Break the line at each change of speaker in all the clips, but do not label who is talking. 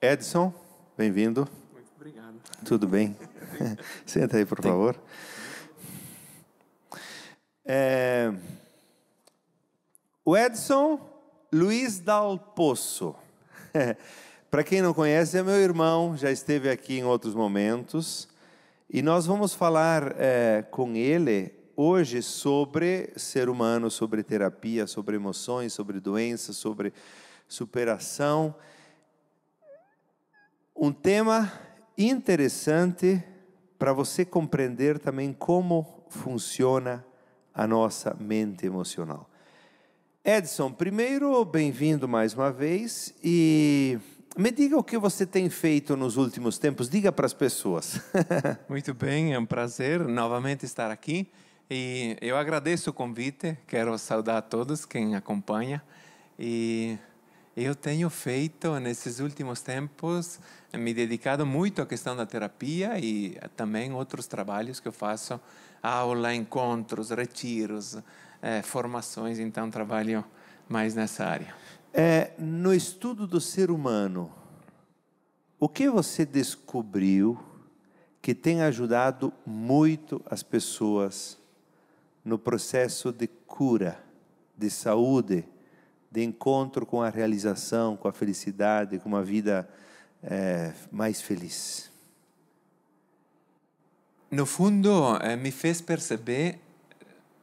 Edson, bem-vindo. Muito obrigado. Tudo bem? Senta aí, por Tem. favor. É... O Edson Luiz Dal Poço. Para quem não conhece, é meu irmão, já esteve aqui em outros momentos. E nós vamos falar é, com ele hoje sobre ser humano, sobre terapia, sobre emoções, sobre doenças, sobre superação. Um tema interessante para você compreender também como funciona a nossa mente emocional. Edson, primeiro, bem-vindo mais uma vez e me diga o que você tem feito nos últimos tempos, diga para as pessoas.
Muito bem, é um prazer novamente estar aqui e eu agradeço o convite, quero saudar a todos quem acompanha e eu tenho feito nesses últimos tempos, me dedicado muito à questão da terapia e eh, também outros trabalhos que eu faço, aula, encontros, retiros, é, formações, então trabalho mais nessa área.
É, no estudo do ser humano, o que você descobriu que tem ajudado muito as pessoas no processo de cura, de saúde? de encontro com a realização, com a felicidade, com uma vida
é, mais
feliz.
No fundo, eh, me fez perceber, eh,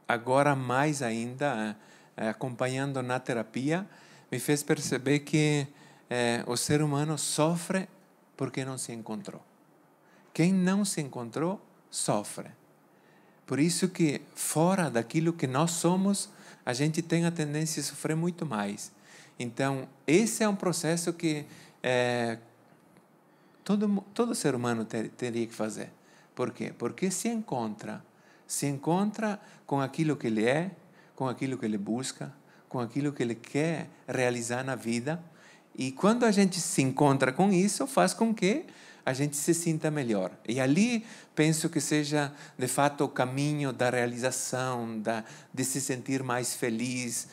agora mais ainda, acompanhando na terapia, me fez perceber que é, o ser humano sofre porque não se encontrou. Quem não se encontrou, sofre. Por isso que fora daquilo que nós somos, a gente tem a tendência a sofrer muito mais. Então, esse é um processo que é, todo, todo ser humano ter, teria que fazer. Por quê? Porque se encontra. Se encontra com aquilo que ele é, com aquilo que ele busca, com aquilo que ele quer realizar na vida. E quando a gente se encontra com isso, faz com que a gente se sinta melhor. E ali penso que seja de fato o caminho da realização, da, de se sentir mais feliz,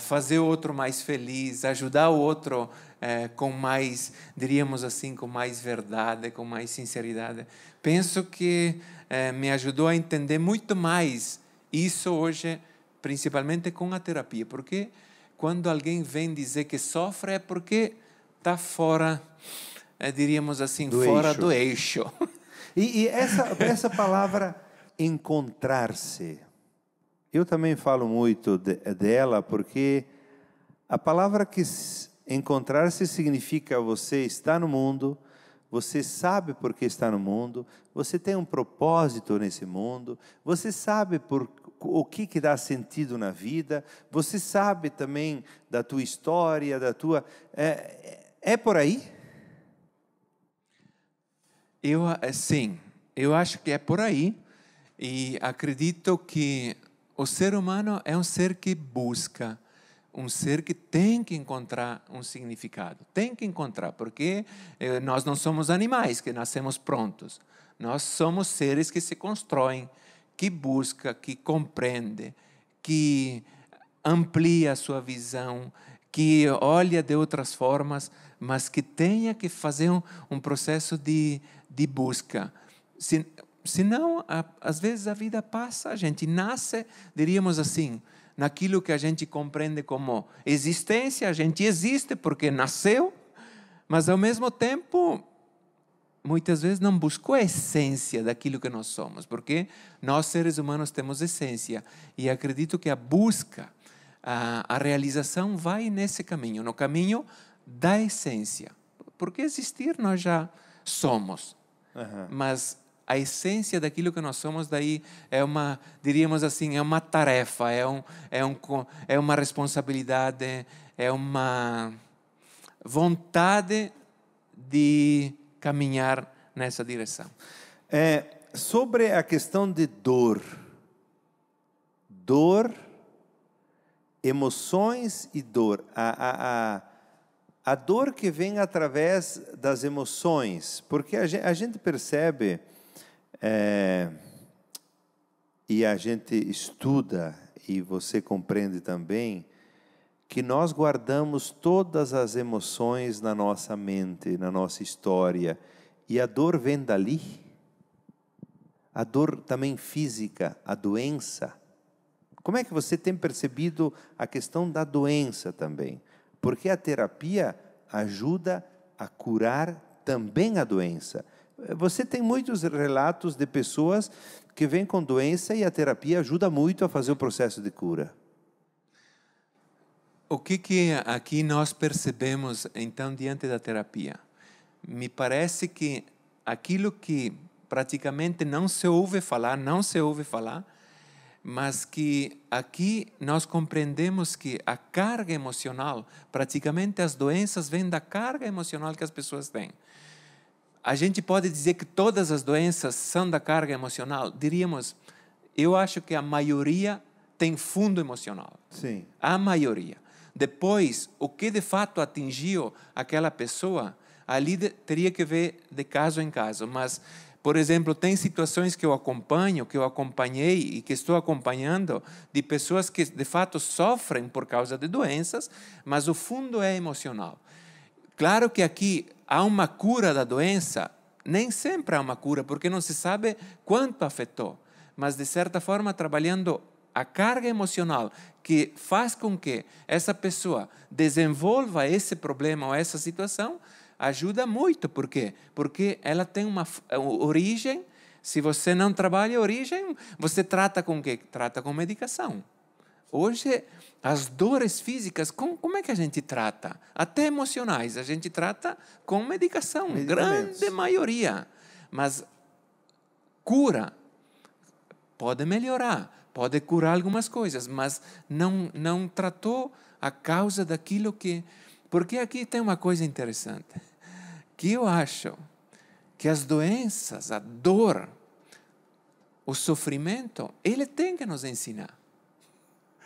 fazer o outro mais feliz, ajudar o outro é, com mais, diríamos assim, com mais verdade, com mais sinceridade. Penso que é, me ajudou a entender muito mais isso hoje, principalmente com a terapia, porque quando alguém vem dizer que sofre é porque está fora é, diríamos assim, do fora eixo. do eixo.
E, e essa, essa palavra encontrar-se, eu também falo muito de, dela porque a palavra que encontrar-se significa você está no mundo, você sabe por que está no mundo, você tem um propósito nesse mundo, você sabe por, o que, que dá sentido na vida, você sabe também da tua história, da tua. É, é, é por aí?
Eu, é, sim, eu acho que é por aí. E acredito que o ser humano é um ser que busca, um ser que tem que encontrar um significado. Tem que encontrar, porque eh, nós não somos animais que nascemos prontos. Nós somos seres que se constroem, que busca, que compreende, que amplia a sua visão, que olha de outras formas, mas que tenha que fazer um, um processo de de busca. Se, senão, a, às vezes a vida passa, a gente nasce, diríamos assim, naquilo que a gente compreende como existência, a gente existe porque nasceu, mas ao mesmo tempo muitas vezes não buscou a essência daquilo que nós somos, porque nós seres humanos temos essência e acredito que a busca, a, a realização vai nesse caminho, no caminho da essência, porque existir nós já somos. Uhum. Mas a essência daquilo que nós somos daí é uma, diríamos assim, é uma tarefa, é, um, é, um, é uma responsabilidade, é uma vontade de caminhar nessa direção. É, sobre a questão de dor, dor,
emoções e dor, a, a, a a dor que vem através das emoções, porque a gente, percebe é, e a gente estuda, e você compreende também, que nós guardamos todas as emoções na nossa mente, na nossa história, e a dor vem dali. A dor também física, a doença. Como é que você tem percebido a questão da doença também? porque a terapia ajuda a curar também a doença. Você tem muitos relatos de pessoas que vêm com doença e a terapia ajuda muito a fazer o processo de cura.
O que, que aqui nós percebemos, então, diante da terapia? Me parece que aquilo que praticamente não se ouve falar, não se ouve falar, mas que aqui nós compreendemos que a carga emocional, praticamente as doenças vêm da carga emocional que as pessoas têm. A gente pode dizer que todas as doenças são da carga emocional? Diríamos, eu acho que a maioria tem fundo emocional. Sim. A maioria. Depois, o que de fato atingiu aquela pessoa, ali teria que ver de caso em caso, mas por exemplo, tem situações que eu acompanho, que eu acompanhei e que estou acompanhando, de pessoas que de fato sofrem por causa de doenças, mas o fundo é emocional. Claro que aqui há uma cura da doença, nem sempre há uma cura, porque não se sabe quanto afetou, mas de certa forma trabalhando a carga emocional que faz com que essa pessoa desenvolva esse problema ou essa situação, ajuda muito. Por quê? Porque ela tem uma eh, origem. Se você não trabalha a origem, você trata com o quê? Trata com medicação. Hoje, as dores físicas, como, como é que a gente trata? Até emocionais, a gente trata com medicação, grande maioria. Mas cura pode melhorar, pode curar algumas coisas, mas não, não tratou a causa daquilo que. Porque aqui tem uma coisa interessante que eu acho que as doenças, a dor, o sofrimento, ele tem que nos ensinar.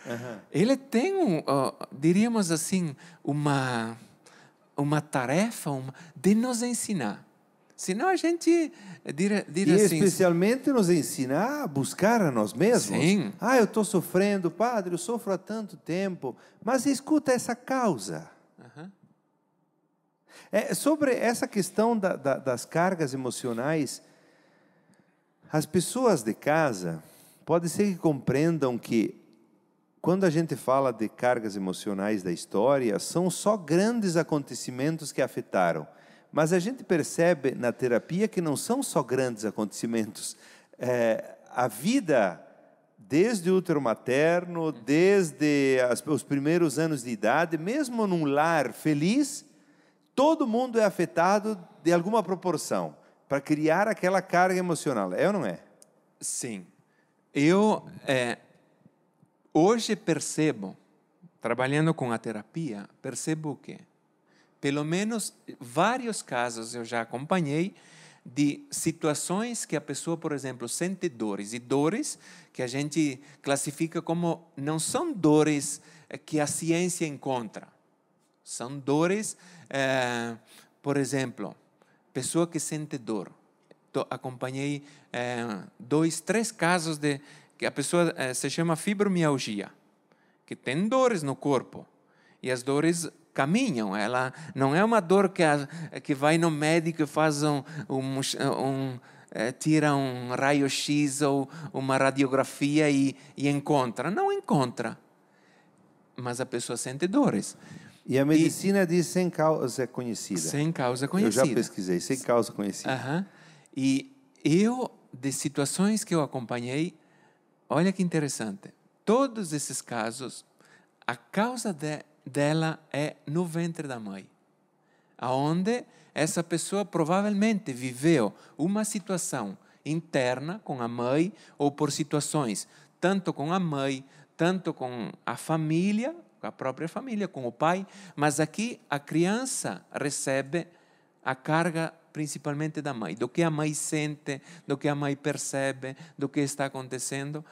Uhum. Ele tem, um, uh, diríamos assim, uma, uma tarefa uma, de nos ensinar. Senão a gente dir, dir e assim,
especialmente nos ensinar a buscar a nós mesmos. Sim.
Ah, eu estou sofrendo, padre, eu sofro há tanto tempo.
Mas escuta essa causa. É, sobre essa questão da, da, das cargas emocionais, as pessoas de casa pode ser que compreendam que quando a gente fala de cargas emocionais da história, são só grandes acontecimentos que afetaram. Mas a gente percebe na terapia que não são só grandes acontecimentos. É, a vida, desde o útero materno, desde as, os primeiros anos de idade, mesmo num lar feliz, Todo mundo é afetado de alguma proporção para criar aquela carga emocional. É ou não é?
Sim. Eu é, hoje percebo, trabalhando com a terapia, percebo que pelo menos vários casos eu já acompanhei de situações que a pessoa, por exemplo, sente dores e dores que a gente classifica como não são dores é, que a ciência encontra, são dores é, por exemplo, pessoa que sente dor. Acompanhei é, dois, três casos de que a pessoa é, se chama fibromialgia, que tem dores no corpo e as dores caminham. Ela não é uma dor que, a, que vai no médico e faz um, um, um tira um raio-x ou uma radiografia e, e encontra. Não encontra, mas a pessoa sente dores. E a medicina é e... diz sem causa conhecida. Sem causa conhecida. Eu já
pesquisei, sem causa conhecida.
Uhum. E eu, de situações que eu acompanhei, olha que interessante. Todos esses casos, a causa de, dela é no ventre da mãe. Aonde essa pessoa provavelmente viveu uma situação interna com a mãe ou por situações tanto com a mãe, tanto com a família com a própria família, com o pai, mas aqui a criança recebe a carga principalmente da mãe, do que a mãe sente, do que a mãe percebe, do que está acontecendo.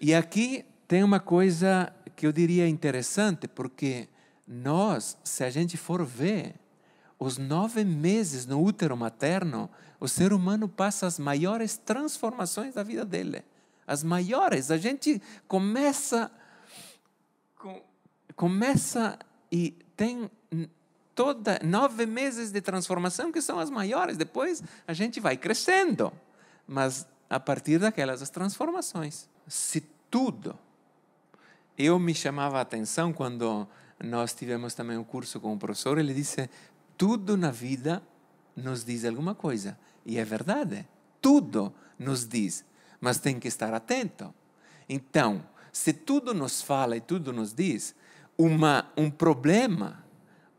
E aqui tem uma coisa que eu diria interessante, porque nós, se a gente for ver, os nove meses no útero materno, o ser humano passa as maiores transformações da vida dele. As maiores. A gente começa com, começa e tem toda nove meses de transformação que são as maiores. Depois a gente vai crescendo, mas a partir daquelas as transformações. Se tudo. Eu me chamava a atenção quando nós tivemos também um curso com o professor. Ele disse: tudo na vida nos diz alguma coisa. E é verdade. Tudo nos diz, mas tem que estar atento. Então, se tudo nos fala e tudo nos diz, uma, um problema,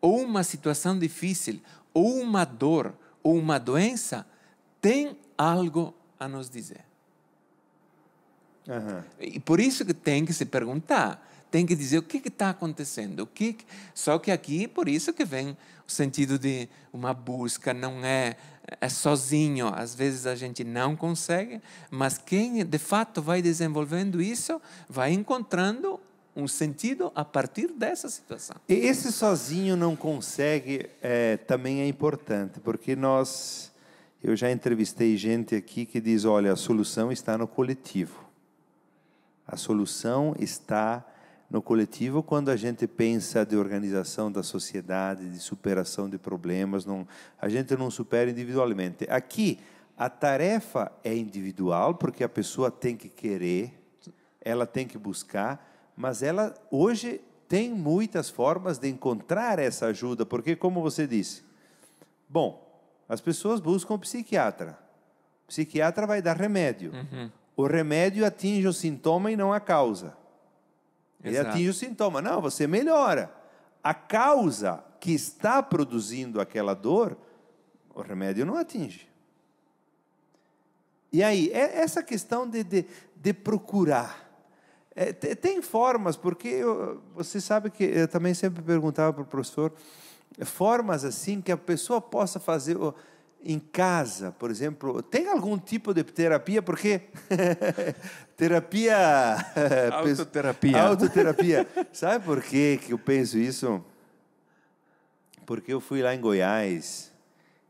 ou uma situação difícil, ou uma dor, ou uma doença, tem algo a nos dizer. Uhum. E por isso que tem que se perguntar, tem que dizer o que está acontecendo, o que só que aqui por isso que vem o sentido de uma busca, não é, é sozinho, às vezes a gente não consegue, mas quem de fato vai desenvolvendo isso vai encontrando um sentido a partir dessa situação. E esse
sozinho não consegue é, também é importante, porque nós. Eu já entrevistei gente aqui que diz: olha, a solução está no coletivo. A solução está no coletivo quando a gente pensa de organização da sociedade, de superação de problemas. Não, a gente não supera individualmente. Aqui, a tarefa é individual, porque a pessoa tem que querer, ela tem que buscar, mas ela hoje tem muitas formas de encontrar essa ajuda, porque, como você disse, bom, as pessoas buscam o psiquiatra. O psiquiatra vai dar remédio. Uhum. O remédio atinge o sintoma e não a causa. Ele Exato. atinge o sintoma. Não, você melhora. A causa que está produzindo aquela dor, o remédio não atinge. E aí, é essa questão de, de, de procurar é, tem formas, porque eu, você sabe que eu também sempre perguntava para o professor, é, formas assim que a pessoa possa fazer em casa, por exemplo, tem algum tipo de terapia? Porque terapia. Autoterapia. Autoterapia. Sabe por que, que eu penso isso? Porque eu fui lá em Goiás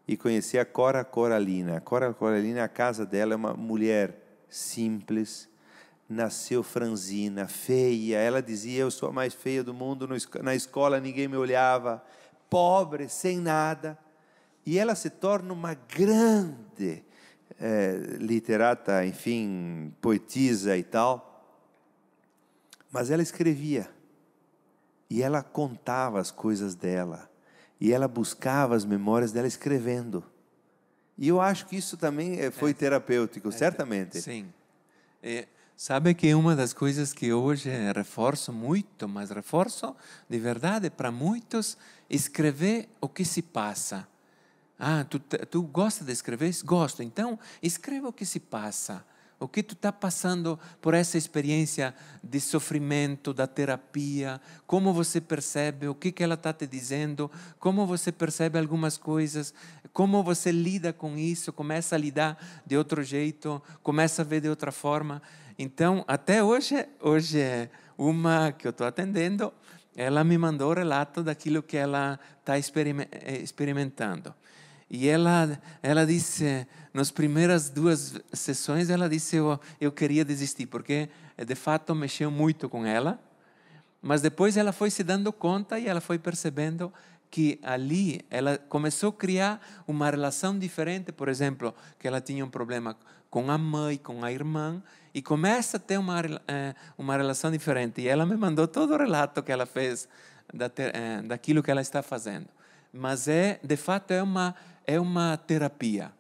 e conheci a Cora Coralina. A Cora Coralina, a casa dela é uma mulher simples, nasceu franzina, feia. Ela dizia: Eu sou a mais feia do mundo, na escola ninguém me olhava, pobre, sem nada. E ela se torna uma grande é, literata, enfim, poetisa e tal. Mas ela escrevia, e ela contava as coisas dela, e ela buscava as memórias dela escrevendo. E eu acho que isso também eh, foi é, terapêutico, é, certamente. Sim.
É, Sabe que uma das coisas que hoje reforço muito, mas reforço de verdade para muitos, escrever o que se passa. Ah, tu, tu gosta de escrever? Gosto. Então, escreva o que se passa. O que tu está passando por essa experiência de sofrimento, da terapia? Como você percebe? O que, que ela está te dizendo? Como você percebe algumas coisas? Como você lida com isso? Começa a lidar de outro jeito? Começa a ver de outra forma? Então, até hoje, hoje é uma que eu estou atendendo, ela me mandou o relato daquilo que ela está eh, experimentando. E ela, ela disse, nas primeiras duas sessões, ela disse, eu, oh, eu queria desistir, porque eh, de fato mexeu muito com ela. Mas depois ela foi se dando conta e ela foi percebendo que ali ela começou a criar uma relação diferente, por exemplo, que ela tinha um problema com a mãe, com a irmã, e começa a ter uma, eh, uma relação diferente. E ela me mandou todo o relato que ela fez da, eh, daquilo que ela está fazendo. Mas é, de fato, é uma, é uma terapia.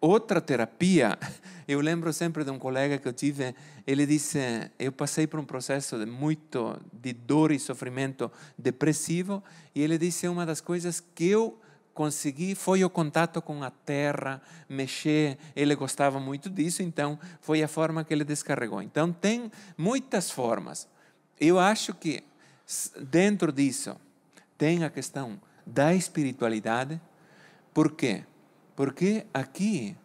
Outra terapia, eu lembro sempre de um colega que eu tive, ele disse: Eu passei por um processo de muito de dor e sofrimento depressivo, e ele disse: Uma das coisas que eu consegui foi o contato com a terra, mexer. Ele gostava muito disso, então foi a forma que ele descarregou. Então, tem muitas formas. Eu acho que dentro disso tem a questão da espiritualidade, por quê porque aqui,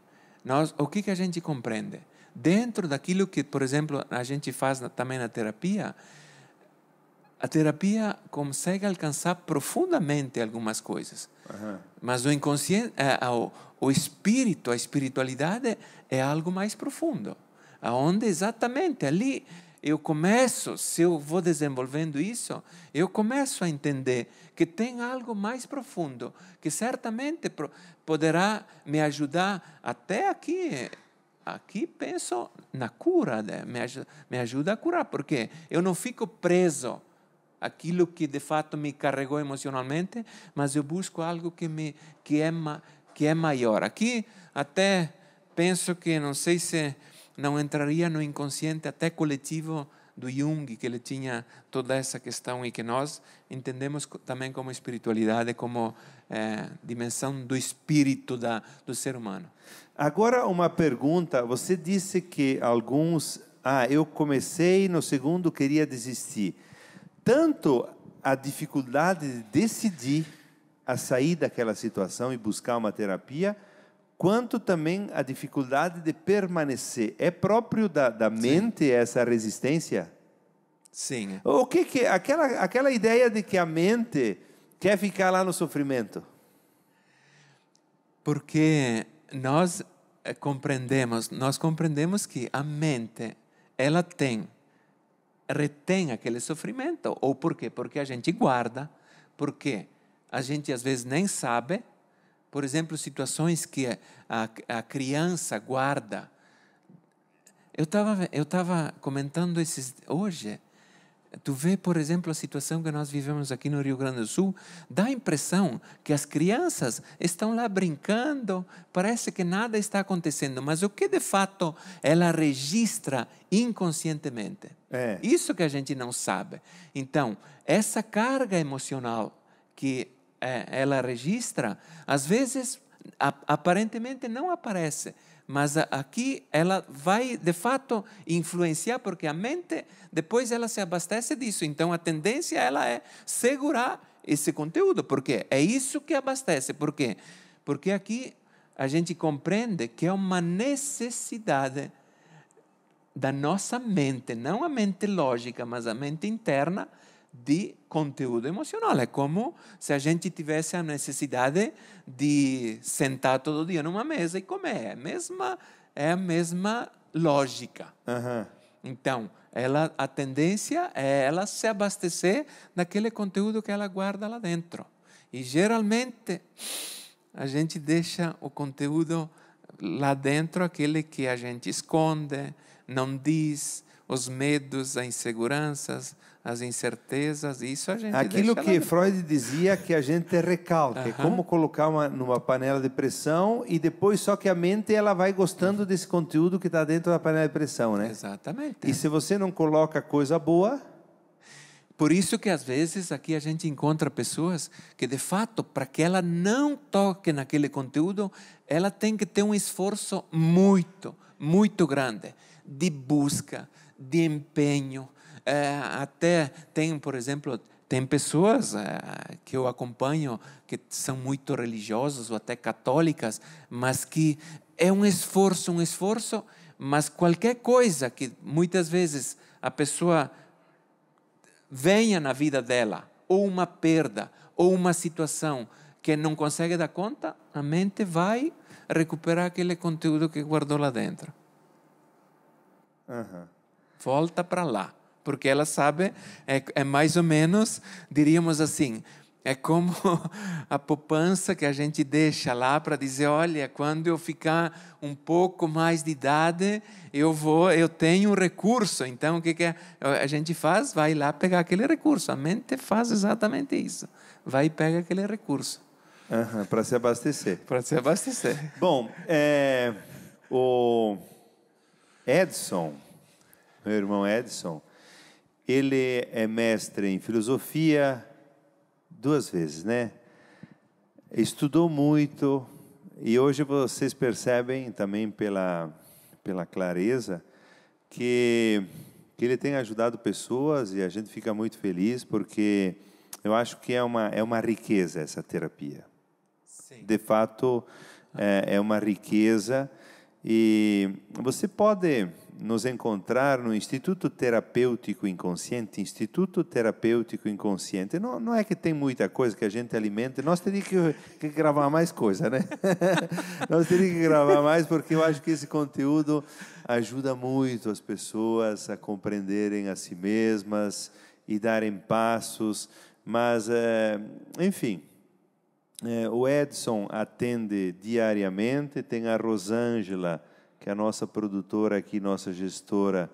nós, o que, que a gente compreende? Dentro daquilo que, por exemplo, a gente faz também na terapia, a terapia consegue alcançar profundamente algumas coisas. Uhum. Mas o inconsciente, eh, o, o espírito, a espiritualidade é algo mais profundo. Onde exatamente ali eu começo, se eu vou desenvolvendo isso, eu começo a entender que tem algo mais profundo, que certamente poderá me ajudar até aqui. Aqui penso na cura, né? me, ajuda, me ajuda a curar, porque eu não fico preso àquilo que de fato me carregou emocionalmente, mas eu busco algo que, me, que, é, que é maior. Aqui até penso que, não sei se não entraria no inconsciente até coletivo do Jung, que ele tinha toda essa questão e que nós entendemos também como espiritualidade, como é, dimensão do espírito da, do ser humano. Agora, uma
pergunta:
você disse
que alguns. Ah, eu comecei, no segundo queria desistir. Tanto a dificuldade de decidir a sair daquela situação e buscar uma terapia quanto também a dificuldade de permanecer. É próprio da, da mente Sim. essa resistência? Sim. O que que
aquela aquela ideia de que a mente quer ficar lá no sofrimento? Porque nós eh, compreendemos, nós compreendemos que a mente ela tem retém aquele sofrimento ou por quê? Porque a gente guarda, porque a gente às vezes nem sabe por exemplo, situações que a, a criança guarda. Eu estava eu tava comentando esses hoje. Tu vê, por exemplo, a situação que nós vivemos aqui no Rio Grande do Sul, dá a impressão que as crianças estão lá brincando, parece que nada está acontecendo, mas o que de fato ela registra inconscientemente? É. Isso que a gente não sabe. Então, essa carga emocional que é, ela registra, às vezes aparentemente não aparece, mas aqui ela vai de fato influenciar porque a mente depois ela se abastece disso. Então a tendência ela é segurar esse conteúdo, porque é isso que abastece. Por quê? Porque aqui a gente compreende que é uma necessidade da nossa mente, não a mente lógica, mas a mente interna, de conteúdo emocional. É como se a gente tivesse a necessidade de sentar todo dia numa mesa e comer. É a mesma, é a mesma lógica. Uhum. Então, ela, a tendência é ela se abastecer daquele conteúdo que ela guarda lá dentro. E geralmente a gente deixa o conteúdo lá dentro, aquele que a gente esconde, não diz, os medos, as inseguranças, as incertezas, isso a gente Aquilo que lá. Né? Freud
dizia que a gente recalca, é uh como colocar uma, numa panela de pressão e depois só que a mente ela vai gostando uhum. desse conteúdo que está dentro
da panela de pressão, né? Exatamente. E é. se você não coloca coisa boa, por isso que às vezes aqui a gente encontra pessoas que de fato, para que ela não toque naquele conteúdo, ela tem que ter um esforço muito, muito grande de busca, de empenho, é, até tem, por exemplo, tem pessoas é, que eu acompanho que são muito religiosas ou até católicas, mas que é um esforço, um esforço, mas qualquer coisa que muitas vezes a pessoa venha na vida dela, ou uma perda, ou uma situação que não consegue dar conta, a mente vai recuperar aquele conteúdo que guardou lá dentro. Uhum. Volta para lá porque ela sabe, é, é mais ou menos, diríamos assim, é como a poupança que a gente deixa lá para dizer, olha, quando eu ficar um pouco mais de idade, eu vou, eu tenho um recurso. Então, o que, que é? É, a gente faz? Vai lá pegar aquele recurso. A mente faz exatamente isso. Vai e pega aquele recurso. Uhum, para se abastecer.
para se abastecer. Bom, é, o Edson, meu irmão Edson, ele é mestre em filosofia duas vezes, né? Estudou muito e hoje vocês percebem também pela, pela clareza que, que ele tem ajudado pessoas e a gente fica muito feliz porque eu acho que é uma, é uma riqueza essa terapia. Sim. De fato, é, é uma riqueza e você pode nos encontrar no Instituto Terapêutico Inconsciente, Instituto Terapêutico Inconsciente. Não, não é que tem muita coisa que a gente alimenta, nós teríamos que, que gravar mais coisa, né? nós teríamos que gravar mais, porque eu acho que esse conteúdo ajuda muito as pessoas a compreenderem a si mesmas e darem passos. Mas, é, enfim, é, o Edson atende diariamente, tem a Rosângela que a nossa produtora aqui, nossa gestora,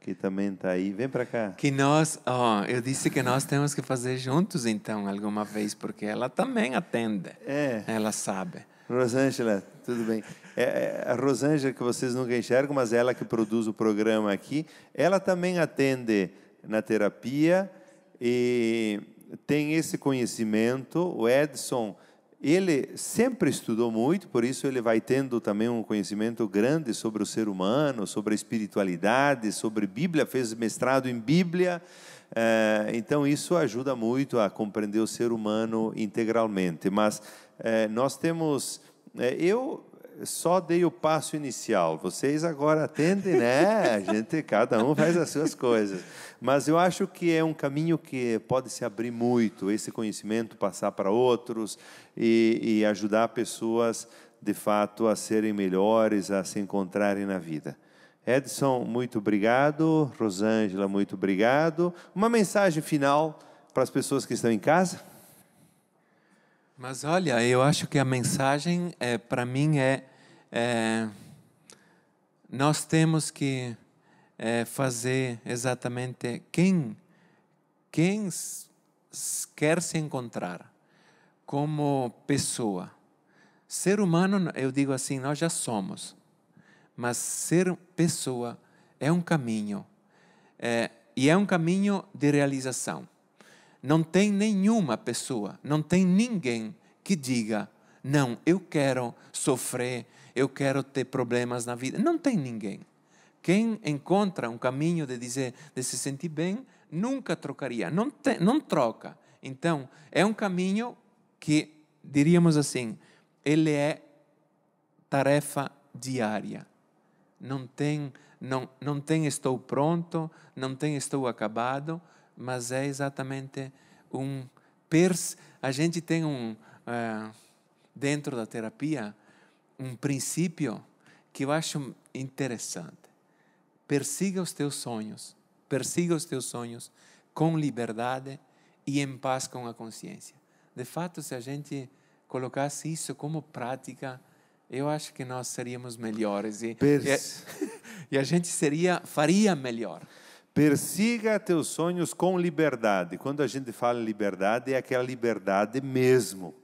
que também está aí, vem para cá.
Que nós, oh, eu disse que nós temos que fazer juntos então, alguma vez, porque ela também atende. É. Ela sabe.
Rosângela, tudo bem. É, é, a Rosângela, que vocês nunca enxergam, mas ela que produz o programa aqui, ela também atende na terapia e tem esse conhecimento. O Edson ele sempre estudou muito, por isso ele vai tendo também um conhecimento grande sobre o ser humano, sobre a espiritualidade, sobre Bíblia, fez mestrado em Bíblia. É, então, isso ajuda muito a compreender o ser humano integralmente. Mas é, nós temos. É, eu só dei o passo inicial. Vocês agora atendem, né? A gente, cada um faz as suas coisas. Mas eu acho que é um caminho que pode se abrir muito, esse conhecimento passar para outros e, e ajudar pessoas, de fato, a serem melhores, a se encontrarem na vida. Edson, muito obrigado. Rosângela, muito obrigado. Uma mensagem final para as pessoas que estão em casa?
Mas olha, eu acho que a mensagem é, para mim é é, nós temos que é, fazer exatamente quem, quem quer se encontrar como pessoa. Ser humano, eu digo assim, nós já somos, mas ser pessoa é um caminho, é, e é um caminho de realização. Não tem nenhuma pessoa, não tem ninguém que diga: não, eu quero sofrer eu quero ter problemas na vida. Não tem ninguém. Quem encontra um caminho de dizer, de se sentir bem, nunca trocaria, não, te, não troca. Então, é um caminho que, diríamos assim, ele é tarefa diária. Não tem, não, não tem estou pronto, não tem estou acabado, mas é exatamente um... Pers a gente tem um... Uh, dentro da terapia, um princípio que eu acho interessante. Persiga os teus sonhos, persiga os teus sonhos com liberdade e em paz com a consciência. De fato, se a gente colocasse isso como prática, eu acho que nós seríamos melhores e, Pers e, e a gente seria faria melhor. Persiga teus sonhos com liberdade.
Quando a gente fala liberdade, é aquela liberdade mesmo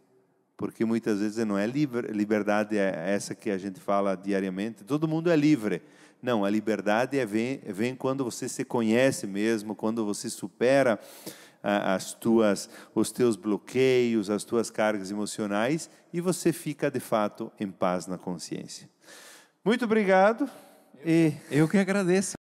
porque muitas vezes não é livre. Liberdade é, é essa que a gente fala diariamente. Todo mundo é livre. Não, a liberdade é vem, vem quando você se conhece mesmo, quando você supera as tuas, os teus bloqueios, as tuas cargas emocionais e você fica de fato em paz na consciência. Muito obrigado. Eu, e eu que agradeço.